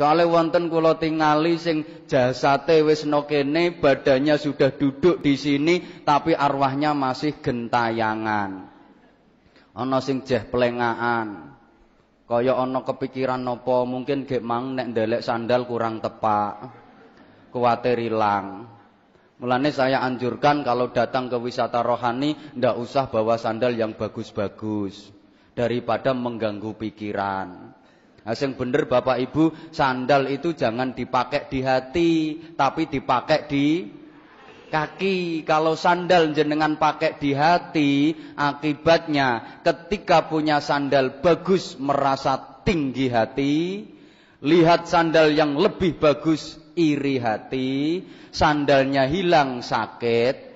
Soale wonten kula tingali sing jasate wis kene, badannya sudah duduk di sini tapi arwahnya masih gentayangan. Ana sing jeh pelengaan. Kaya ana kepikiran napa mungkin gek mang nek ndelek sandal kurang tepak. Kuwatir ilang. Mulane saya anjurkan kalau datang ke wisata rohani ndak usah bawa sandal yang bagus-bagus daripada mengganggu pikiran. Asing nah, bener Bapak Ibu, sandal itu jangan dipakai di hati, tapi dipakai di kaki. Kalau sandal jenengan pakai di hati, akibatnya ketika punya sandal bagus merasa tinggi hati, lihat sandal yang lebih bagus iri hati, sandalnya hilang sakit,